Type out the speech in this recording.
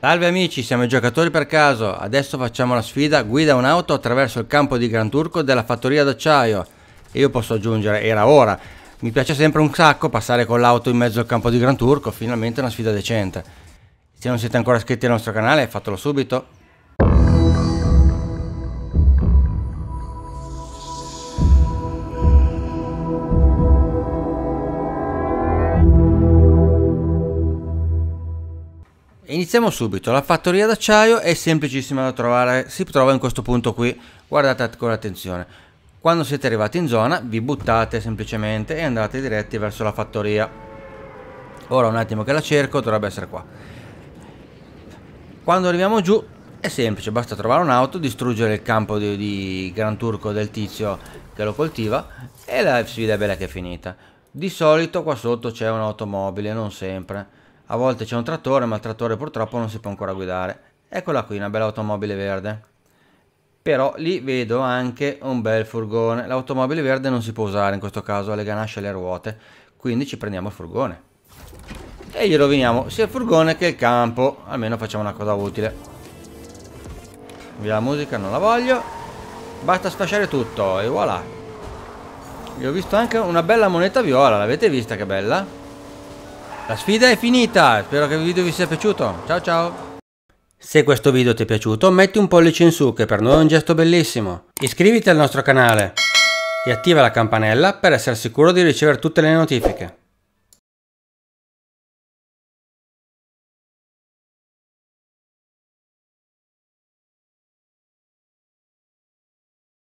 Salve amici, siamo i giocatori per caso, adesso facciamo la sfida guida un'auto attraverso il campo di Gran Turco della fattoria d'acciaio e io posso aggiungere, era ora, mi piace sempre un sacco passare con l'auto in mezzo al campo di Gran Turco, finalmente una sfida decente. Se non siete ancora iscritti al nostro canale fatelo subito, Iniziamo subito, la fattoria d'acciaio è semplicissima da trovare, si trova in questo punto qui, guardate con attenzione. Quando siete arrivati in zona vi buttate semplicemente e andate diretti verso la fattoria. Ora un attimo che la cerco, dovrebbe essere qua. Quando arriviamo giù è semplice, basta trovare un'auto, distruggere il campo di, di, Gran Turco del tizio che lo coltiva e la sfida è bella che è finita. Di solito qua sotto c'è un'automobile, non sempre a volte c'è un trattore, ma il trattore purtroppo non si può ancora guidare. Eccola qui, una bella automobile verde. Però lì vedo anche un bel furgone. L'automobile verde non si può usare in questo caso, ha le ganasce e le ruote. Quindi ci prendiamo il furgone. E gli roviniamo sia il furgone che il campo. Almeno facciamo una cosa utile. Via la musica, non la voglio. Basta sfasciare tutto e voilà. Gli ho visto anche una bella moneta viola, l'avete vista che bella? La sfida è finita, spero che il video vi sia piaciuto, ciao ciao! Se questo video ti è piaciuto metti un pollice in su che per noi è un gesto bellissimo. Iscriviti al nostro canale e attiva la campanella per essere sicuro di ricevere tutte le notifiche.